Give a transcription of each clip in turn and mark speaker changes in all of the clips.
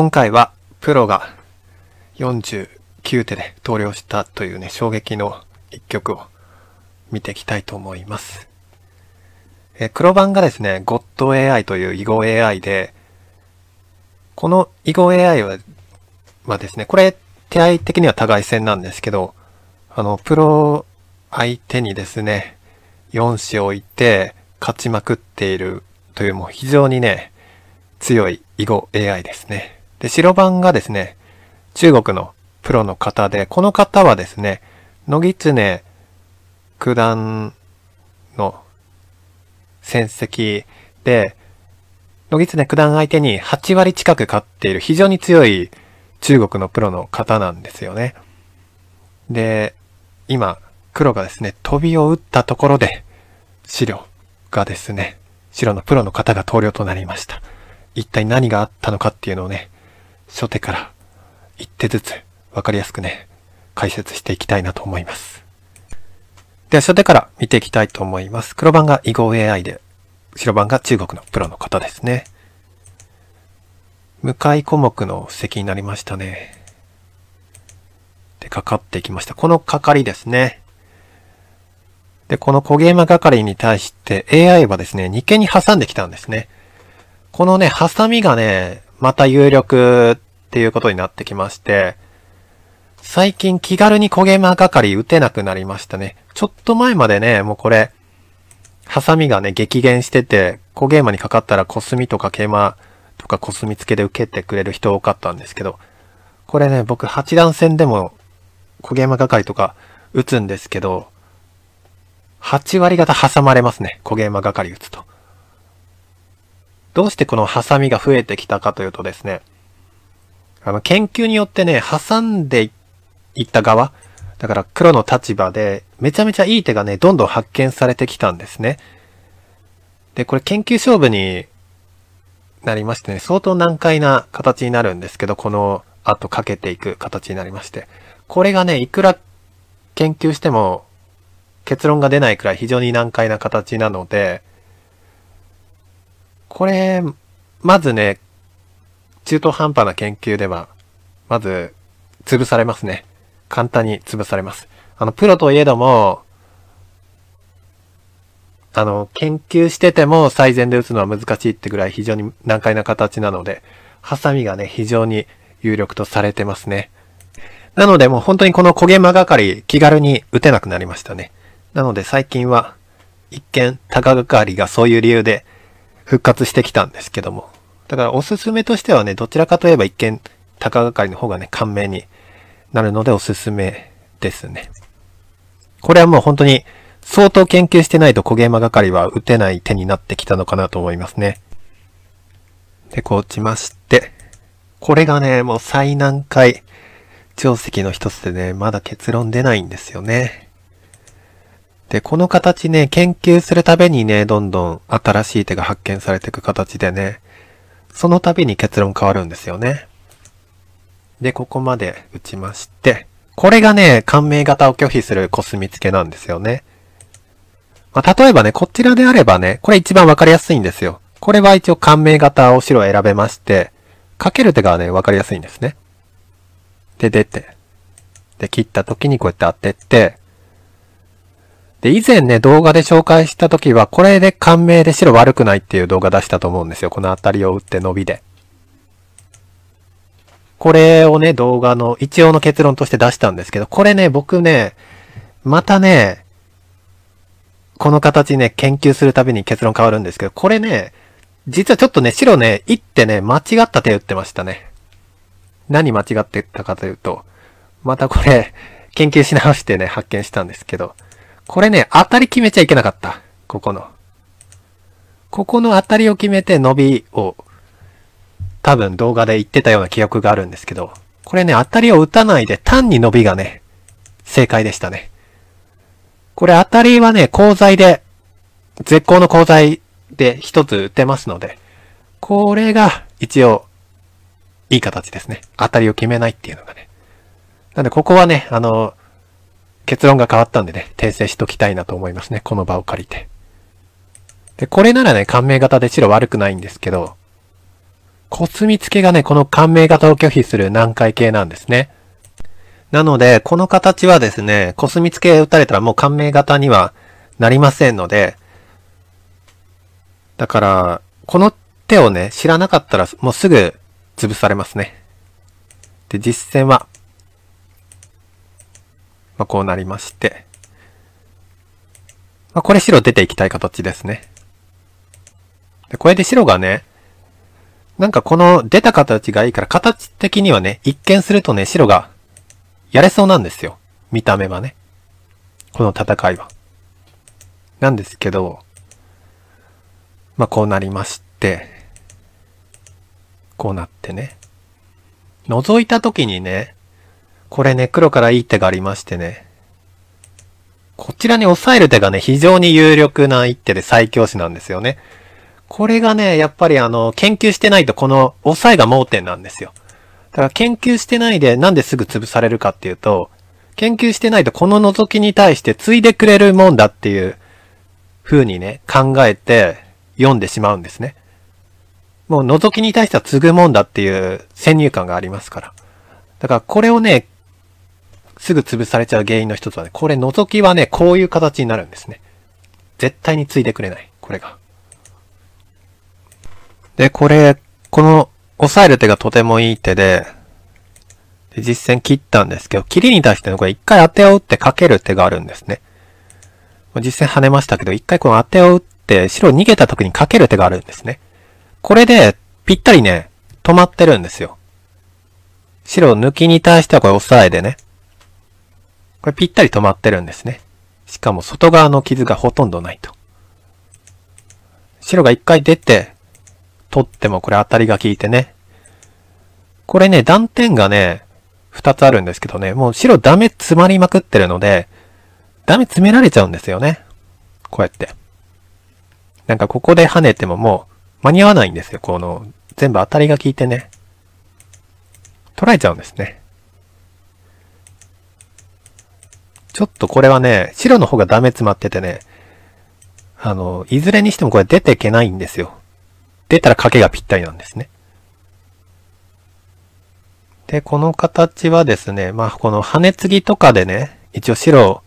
Speaker 1: 今回はプロが49手で投了したというね、衝撃の一局を見ていきたいと思います。え黒番がですね、ゴッド a i という囲碁 AI で、この囲碁 AI ははですね、これ手合的には互い戦なんですけど、あの、プロ相手にですね、4子置いて勝ちまくっているというもう非常にね、強い囲碁 AI ですね。で、白番がですね、中国のプロの方で、この方はですね、野木九段の戦績で、野木九段相手に8割近く勝っている非常に強い中国のプロの方なんですよね。で、今、黒がですね、飛びを打ったところで、白がですね、白のプロの方が投了となりました。一体何があったのかっていうのをね、初手から一手ずつ分かりやすくね、解説していきたいなと思います。では初手から見ていきたいと思います。黒番が囲碁 AI で、白番が中国のプロの方ですね。向かい小目の布石になりましたね。で、かかっていきました。このかかりですね。で、この小ゲーマ係に対して AI はですね、二間に挟んできたんですね。このね、挟みがね、また有力っていうことになってきまして、最近気軽に焦げ間係打てなくなりましたね。ちょっと前までね、もうこれ、ハサミがね、激減してて、焦げ間にかかったらコスミとかケマとかコスミ付けで受けてくれる人多かったんですけど、これね、僕8段戦でも焦げ間係とか打つんですけど、8割方挟まれますね。焦げ間係打つと。どうしてこのハサミが増えてきたかというとですね、あの、研究によってね、挟んでいった側、だから黒の立場で、めちゃめちゃいい手がね、どんどん発見されてきたんですね。で、これ研究勝負になりましてね、相当難解な形になるんですけど、この後かけていく形になりまして。これがね、いくら研究しても結論が出ないくらい非常に難解な形なので、これ、まずね、中途半端な研究では、まず、潰されますね。簡単に潰されます。あの、プロといえども、あの、研究してても最善で打つのは難しいってぐらい非常に難解な形なので、ハサミがね、非常に有力とされてますね。なのでもう本当にこの焦げ間がかり気軽に打てなくなりましたね。なので最近は一見高がかりがそういう理由で復活してきたんですけども。だからおすすめとしてはね、どちらかといえば一見高がかりの方がね、感銘になるのでおすすめですね。これはもう本当に相当研究してないと小ゲーマりは打てない手になってきたのかなと思いますね。で、こう打ちまして、これがね、もう最難解定石の一つでね、まだ結論出ないんですよね。で、この形ね、研究するたびにね、どんどん新しい手が発見されていく形でね、その度に結論変わるんですよね。で、ここまで打ちまして、これがね、感銘型を拒否するコスミツケなんですよね。まあ、例えばね、こちらであればね、これ一番わかりやすいんですよ。これは一応感銘型を白選べまして、かける手がね、わかりやすいんですね。で、出て。で、切った時にこうやって当てて、で、以前ね、動画で紹介した時は、これで感銘で白悪くないっていう動画出したと思うんですよ。この当たりを打って伸びで。これをね、動画の一応の結論として出したんですけど、これね、僕ね、またね、この形ね、研究するたびに結論変わるんですけど、これね、実はちょっとね、白ね、一ってね、間違った手打ってましたね。何間違ってたかというと、またこれ、研究し直してね、発見したんですけど、これね、当たり決めちゃいけなかった。ここの。ここの当たりを決めて伸びを多分動画で言ってたような記憶があるんですけど、これね、当たりを打たないで単に伸びがね、正解でしたね。これ当たりはね、鋼材で、絶好の鋼材で一つ打てますので、これが一応、いい形ですね。当たりを決めないっていうのがね。なんでここはね、あの、結論が変わったんでね、訂正しときたいなと思いますね。この場を借りて。で、これならね、感銘型で白悪くないんですけど、コスミツケがね、この感銘型を拒否する難解系なんですね。なので、この形はですね、コスミツケ打たれたらもう感銘型にはなりませんので、だから、この手をね、知らなかったらもうすぐ潰されますね。で、実戦はまあ、こうなりまして、まあ、これ白出ていきたい形ですね。で、これで白がね、なんかこの出た形がいいから、形的にはね、一見するとね、白がやれそうなんですよ。見た目はね。この戦いは。なんですけど、まあ、こうなりまして、こうなってね。覗いた時にね、これね、黒からいい手がありましてね。こちらに抑える手がね、非常に有力な一手で最強手なんですよね。これがね、やっぱりあの、研究してないとこの抑えが盲点なんですよ。だから研究してないでなんですぐ潰されるかっていうと、研究してないとこの覗きに対して継いでくれるもんだっていう風にね、考えて読んでしまうんですね。もう覗きに対しては継ぐもんだっていう先入観がありますから。だからこれをね、すぐ潰されちゃう原因の一つはね、これ覗きはね、こういう形になるんですね。絶対についてくれない。これが。で、これ、この、押さえる手がとてもいい手で、で実戦切ったんですけど、切りに対してのこれ一回当てを打ってかける手があるんですね。実戦跳ねましたけど、一回この当てを打って、白逃げた時にかける手があるんですね。これで、ぴったりね、止まってるんですよ。白抜きに対してはこれ押さえでね、これぴったり止まってるんですね。しかも外側の傷がほとんどないと。白が一回出て、取ってもこれ当たりが効いてね。これね、断点がね、二つあるんですけどね、もう白ダメ詰まりまくってるので、ダメ詰められちゃうんですよね。こうやって。なんかここで跳ねてももう間に合わないんですよ。この、全部当たりが効いてね。取られちゃうんですね。ちょっとこれはね、白の方がダメ詰まっててね、あの、いずれにしてもこれ出ていけないんですよ。出たら賭けがぴったりなんですね。で、この形はですね、まあ、この羽継ぎとかでね、一応白、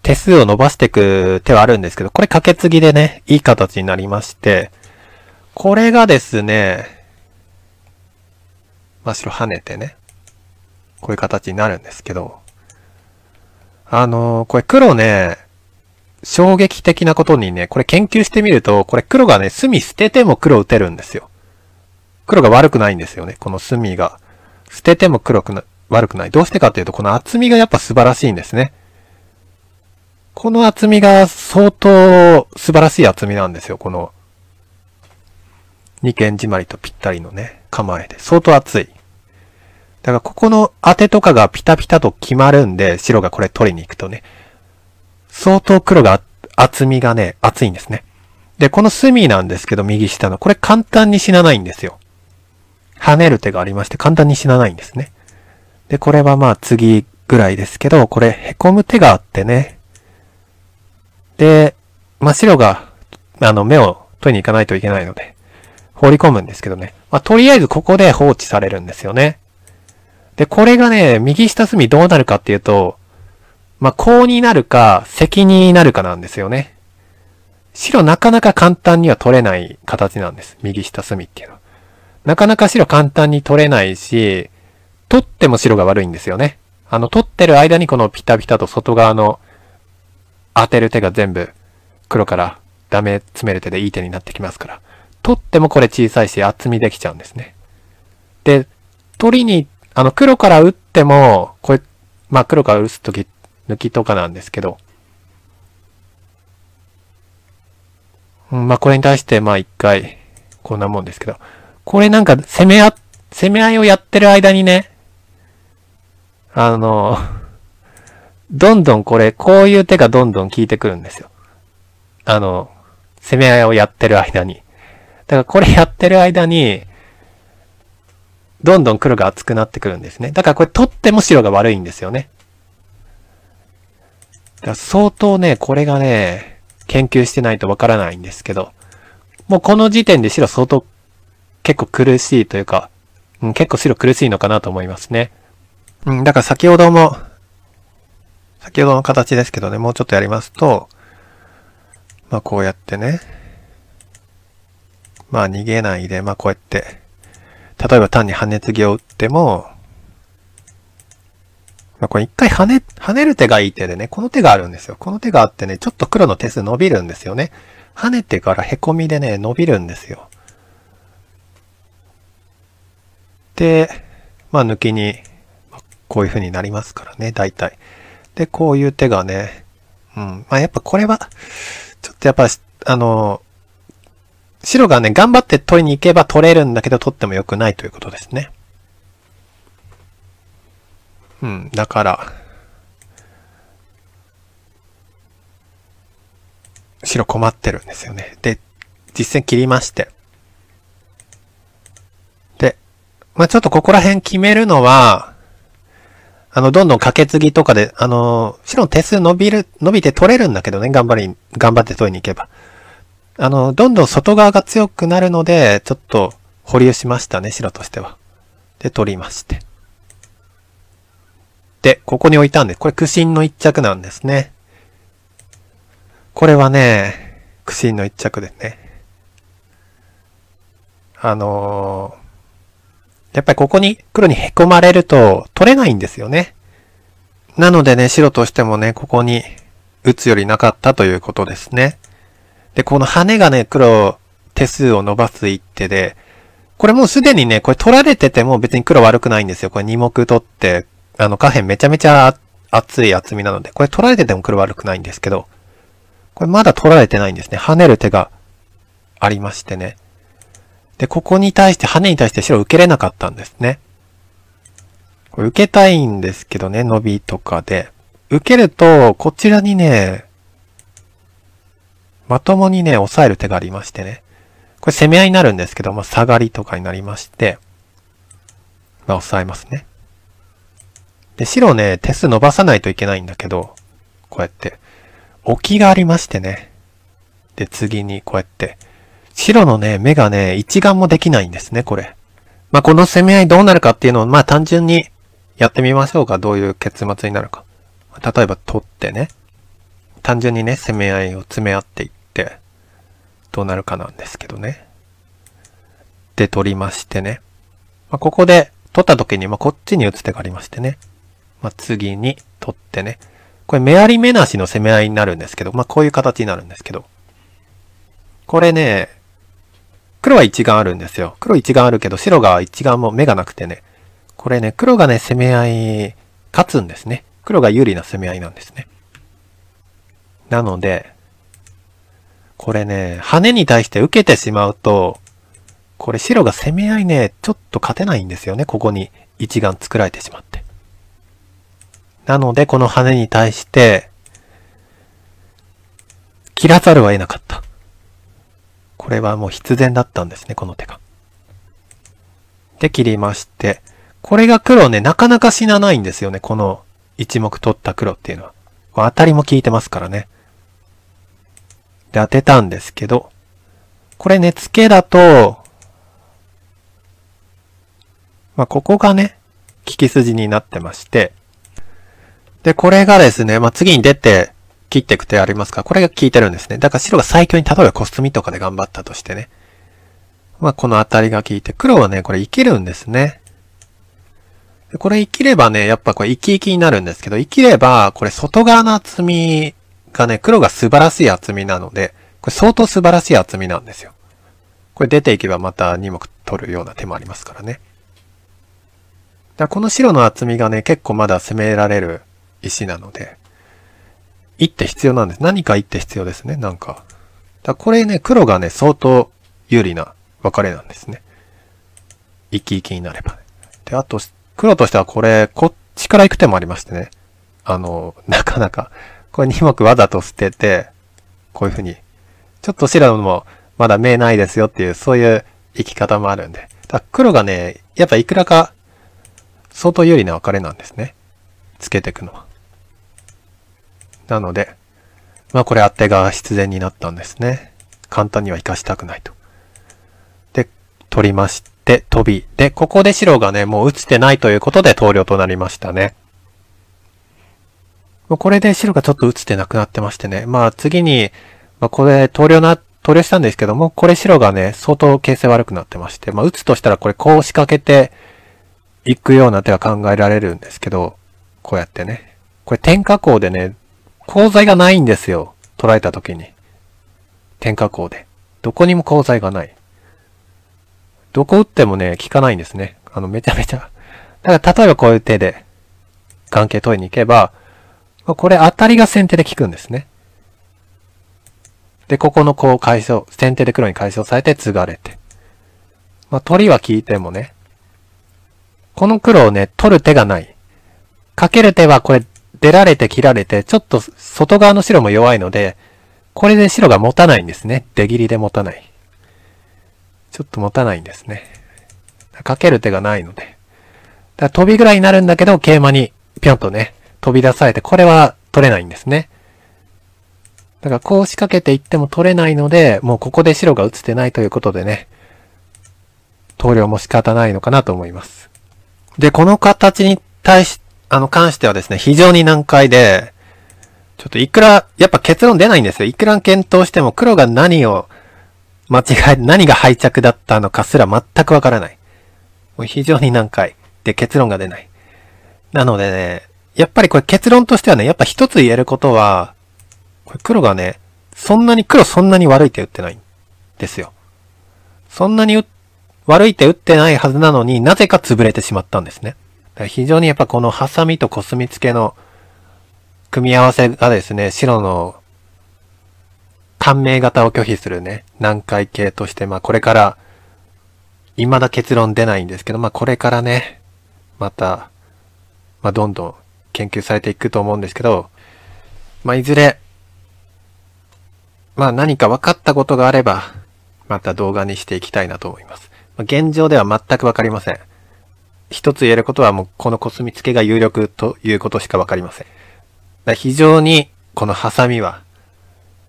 Speaker 1: 手数を伸ばしていく手はあるんですけど、これ掛け継ぎでね、いい形になりまして、これがですね、まあ、白跳ねてね、こういう形になるんですけど、あのー、これ黒ね、衝撃的なことにね、これ研究してみると、これ黒がね、隅捨てても黒打てるんですよ。黒が悪くないんですよね、この隅が。捨てても黒くな、悪くない。どうしてかっていうと、この厚みがやっぱ素晴らしいんですね。この厚みが相当素晴らしい厚みなんですよ、この。二軒じまりとぴったりのね、構えで。相当厚い。だからここの当てとかがピタピタと決まるんで、白がこれ取りに行くとね。相当黒が厚みがね、厚いんですね。で、この隅なんですけど、右下の。これ簡単に死なないんですよ。跳ねる手がありまして、簡単に死なないんですね。で、これはまあ次ぐらいですけど、これ凹む手があってね。で、まあ白が、あの、目を取りに行かないといけないので、放り込むんですけどね。まあとりあえずここで放置されるんですよね。で、これがね、右下隅どうなるかっていうと、まあ、コになるか、任になるかなんですよね。白なかなか簡単には取れない形なんです。右下隅っていうのは。なかなか白簡単に取れないし、取っても白が悪いんですよね。あの、取ってる間にこのピタピタと外側の当てる手が全部黒からダメ詰める手でいい手になってきますから。取ってもこれ小さいし厚みできちゃうんですね。で、取りに行っあの、黒から打っても、これ、まあ、黒から打つとき、抜きとかなんですけど、うん、まあ、これに対して、まあ、一回、こんなもんですけど、これなんか、攻め合、攻め合いをやってる間にね、あの、どんどんこれ、こういう手がどんどん効いてくるんですよ。あの、攻め合いをやってる間に。だからこれやってる間に、どんどん黒が厚くなってくるんですね。だからこれ取っても白が悪いんですよね。だから相当ね、これがね、研究してないとわからないんですけど、もうこの時点で白相当結構苦しいというか、うん、結構白苦しいのかなと思いますね。うん、だから先ほども、先ほどの形ですけどね、もうちょっとやりますと、まあこうやってね、まあ逃げないで、まあこうやって、例えば単にね継ぎを打っても、まあ、これ一回跳ね、跳ねる手がいい手でね、この手があるんですよ。この手があってね、ちょっと黒の手数伸びるんですよね。跳ねてから凹みでね、伸びるんですよ。で、まあ抜きに、こういう風になりますからね、大体。で、こういう手がね、うん。まあやっぱこれは、ちょっとやっぱ、あの、白がね、頑張って取りに行けば取れるんだけど、取っても良くないということですね。うん、だから、白困ってるんですよね。で、実戦切りまして。で、まあちょっとここら辺決めるのは、あの、どんどんカけ継ぎとかで、あのー、白の手数伸びる、伸びて取れるんだけどね、頑張り、頑張って取りに行けば。あの、どんどん外側が強くなるので、ちょっと保留しましたね、白としては。で、取りまして。で、ここに置いたんです。これ、苦心の一着なんですね。これはね、苦心の一着ですね。あのー、やっぱりここに黒に凹まれると取れないんですよね。なのでね、白としてもね、ここに打つよりなかったということですね。で、この羽がね、黒、手数を伸ばす一手で、これもうすでにね、これ取られてても別に黒悪くないんですよ。これ2目取って、あの、下辺めちゃめちゃ厚い厚みなので、これ取られてても黒悪くないんですけど、これまだ取られてないんですね。跳ねる手がありましてね。で、ここに対して、跳ねに対して白受けれなかったんですね。これ受けたいんですけどね、伸びとかで。受けると、こちらにね、まともにね、抑える手がありましてね。これ攻め合いになるんですけど、まあ、下がりとかになりまして、まあ、抑えますね。で、白ね、手数伸ばさないといけないんだけど、こうやって、置きがありましてね。で、次にこうやって、白のね、目がね、一眼もできないんですね、これ。まあ、この攻め合いどうなるかっていうのを、まあ、単純にやってみましょうか。どういう結末になるか。例えば取ってね。単純にね、攻め合いを詰め合っていっどうなるかなんですけどね。で、取りましてね。まあ、ここで取った時に、まあ、こっちに打つ手がありましてね。まあ、次に取ってね。これ、目あり目なしの攻め合いになるんですけど、まあ、こういう形になるんですけど。これね、黒は一眼あるんですよ。黒一眼あるけど、白が一眼も目がなくてね。これね、黒がね、攻め合い、勝つんですね。黒が有利な攻め合いなんですね。なので、これね、羽に対して受けてしまうと、これ白が攻め合いね、ちょっと勝てないんですよね。ここに一眼作られてしまって。なので、この羽に対して、切らざるを得なかった。これはもう必然だったんですね、この手が。で、切りまして、これが黒ね、なかなか死なないんですよね、この一目取った黒っていうのは。当たりも効いてますからね。で当てたんですけど、これ根付けだと、まあ、ここがね、利き筋になってまして、で、これがですね、まあ、次に出て切っていく手ありますから、これが効いてるんですね。だから白が最強に、例えばコスミとかで頑張ったとしてね。まあ、この辺りが効いて、黒はね、これ生きるんですね。これ生きればね、やっぱこれ生き生きになるんですけど、生きれば、これ外側の厚みがね、黒が素晴らしい厚みなので、これ相当素晴らしい厚みなんですよ。これ出ていけばまた2目取るような手もありますからね。だこの白の厚みがね、結構まだ攻められる石なので、一手必要なんです。何か一手必要ですね、なんか。だこれね、黒がね、相当有利な分かれなんですね。生き生きになれば、ね。で、あと、黒としてはこれ、こっちから行く手もありましてね。あの、なかなかこれ2目わざと捨てて、こういうふうに、ちょっと白もまだ目ないですよっていう、そういう生き方もあるんで。だ黒がね、やっぱいくらか相当有利な分かれなんですね。つけていくのは。なので、まあこれ当てが必然になったんですね。簡単には生かしたくないと。で、取りまして、飛び。で、ここで白がね、もう打つてないということで投了となりましたね。これで白がちょっと打つ手なくなってましてね。まあ次に、まあこれ、投了な、投了したんですけども、これ白がね、相当形勢悪くなってまして、まあ打つとしたらこれこう仕掛けていくような手は考えられるんですけど、こうやってね。これ点火口でね、鋼材がないんですよ。捉えた時に。点火口で。どこにも鋼材がない。どこ打ってもね、効かないんですね。あの、めちゃめちゃ。だから、例えばこういう手で、関係取りに行けば、これ当たりが先手で効くんですね。で、ここのこう解消、先手で黒に解消されて継がれて。まあ、取りは効いてもね。この黒をね、取る手がない。かける手はこれ、出られて切られて、ちょっと外側の白も弱いので、これで白が持たないんですね。出切りで持たない。ちょっと持たないんですね。かける手がないので。だ飛びぐらいになるんだけど、桂馬にぴょんとね、飛び出されて、これは取れないんですね。だからこう仕掛けていっても取れないので、もうここで白が打つてないということでね、投了も仕方ないのかなと思います。で、この形に対し、あの、関してはですね、非常に難解で、ちょっといくら、やっぱ結論出ないんですよ。いくら検討しても黒が何を間違え、何が敗着だったのかすら全くわからない。もう非常に難解。で、結論が出ない。なのでね、やっぱりこれ結論としてはね、やっぱ一つ言えることは、これ黒がね、そんなに、黒そんなに悪い手打ってないんですよ。そんなに悪い手打ってないはずなのになぜか潰れてしまったんですね。だから非常にやっぱこのハサミとコスミ付けの組み合わせがですね、白の短命型を拒否するね、難解系として、まあこれから、未だ結論出ないんですけど、まあこれからね、また、まあどんどん研究されていくと思うんですけど、まあ、いずれ、まあ、何か分かったことがあれば、また動画にしていきたいなと思います。まあ、現状では全く分かりません。一つ言えることはもうこのコスミツケが有力ということしか分かりません。非常にこのハサミは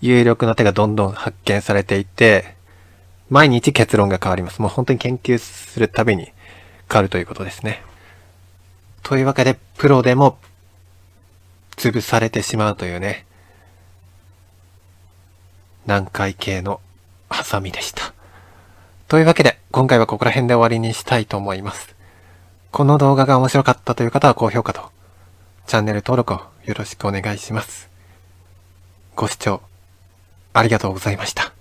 Speaker 1: 有力な手がどんどん発見されていて、毎日結論が変わります。もう本当に研究するたびに変わるということですね。というわけで、プロでも潰されてしまうというね、難解系のハサミでした。というわけで、今回はここら辺で終わりにしたいと思います。この動画が面白かったという方は高評価と、チャンネル登録をよろしくお願いします。ご視聴ありがとうございました。